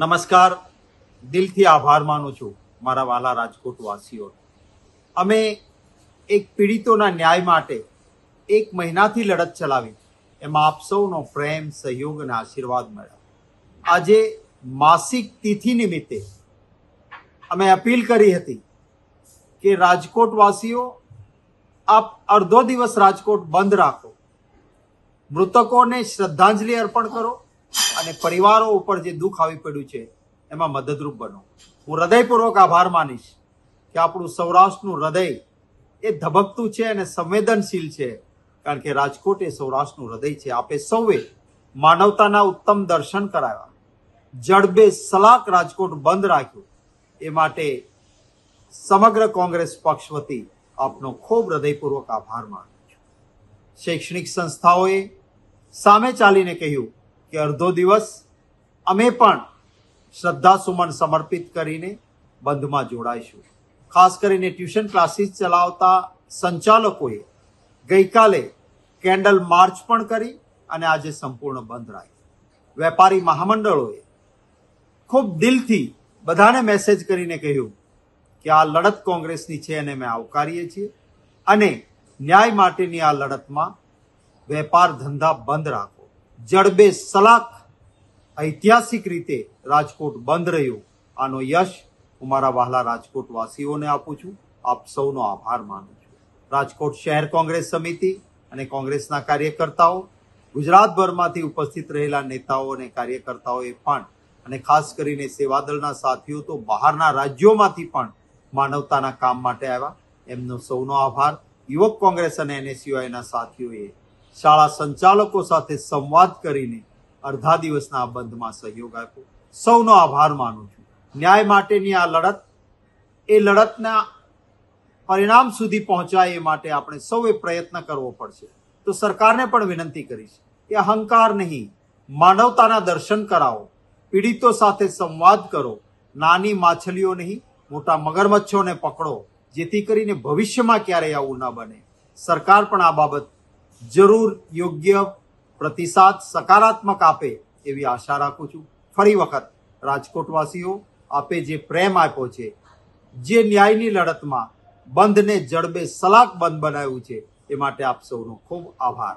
નમસ્કાર દિલથી આભાર માનું છું મારા વાલા રાજકોટ વાસીઓ અમે એક પીડિતોના ન્યાય માટે એક મહિનાથી લડત ચલાવી એમાં આપ સૌનો પ્રેમ સહયોગ અને આશીર્વાદ મળ્યા આજે માસિક તિથિ નિમિત્તે અમે અપીલ કરી હતી કે રાજકોટ વાસીઓ આપ અડધો દિવસ રાજકોટ બંધ રાખો મૃતકોને શ્રદ્ધાંજલિ અર્પણ કરો અને પરિવારો ઉપર જે દુઃખ આવી પડ્યું છે એમાં મદદરૂપ બનો હું હૃદયપૂર્વક આભાર માનીશ કે આપણું સૌરાષ્ટ્રનું હૃદય એ ધબકતું છે અને સંવેદનશીલ છે કારણ કે રાજકોટ એ સૌરાષ્ટ્રનું હૃદય છે આપે સૌએ માનવતાના ઉત્તમ દર્શન કરાવ્યા જડબે સલાક રાજકોટ બંધ રાખ્યું એ માટે સમગ્ર કોંગ્રેસ પક્ષ વતી આપનો ખૂબ હૃદયપૂર્વક આભાર માનું છું શૈક્ષણિક સંસ્થાઓએ સામે ચાલીને કહ્યું કે અડધો દિવસ અમે પણ શ્રદ્ધા સુમન સમર્પિત કરીને બંધમાં જોડાઈશું ખાસ કરીને ટ્યુશન ક્લાસીસ ચલાવતા સંચાલકોએ ગઈકાલે કેન્ડલ માર્ચ પણ કરી અને આજે સંપૂર્ણ બંધ રાખી વેપારી મહામંડળોએ ખૂબ દિલથી બધાને મેસેજ કરીને કહ્યું કે આ લડત કોંગ્રેસની છે અને અમે આવકારીએ છીએ અને ન્યાય માટેની આ લડતમાં વેપાર ધંધા બંધ રાખો જડબે સલાખ ઐતિહાસિક રીતે રાજકોટ બંધ રહ્યું આનો યશ હું મારા વહાલા રાજકોટવાસીઓને આપું છું આપ સૌનો આભાર માનું છું રાજકોટ શહેર કોંગ્રેસ સમિતિ અને કોંગ્રેસના કાર્યકર્તાઓ ગુજરાતભરમાંથી ઉપસ્થિત રહેલા નેતાઓ અને કાર્યકર્તાઓએ પણ અને ખાસ કરીને સેવાદળના સાથીઓ તો બહારના રાજ્યોમાંથી પણ માનવતાના કામ માટે આવ્યા એમનો સૌનો આભાર યુવક કોંગ્રેસ અને એનએસયુઆઈના સાથીઓએ શાળા સંચાલકો સાથે સંવાદ કરીને અડધા દિવસના આ બંધમાં સહયોગ આપ્યો સૌનો આભાર માનું છું ન્યાય માટેની આ લડત એ લડતના પરિણામ સુધી પહોંચાય એ માટે આપણે સૌએ પ્રયત્ન કરવો પડશે તો સરકારને પણ વિનંતી કરીશ કે અહંકાર નહીં માનવતાના દર્શન કરાવો પીડિતો સાથે સંવાદ કરો નાની માછલીઓ નહીં મોટા મગરમચ્છોને પકડો જેથી કરીને ભવિષ્યમાં ક્યારેય આવું ન બને સરકાર પણ આ બાબત જરૂર યોગ્ય પ્રતિસાદ સકારાત્મક આપે એવી આશા રાખું છું ફરી વખત રાજકોટવાસીઓ આપે જે પ્રેમ આપ્યો છે જે ન્યાયની લડતમાં બંધને જડબે સલાક બંધ બનાવ્યું છે એ માટે આપ સૌનો ખૂબ આભાર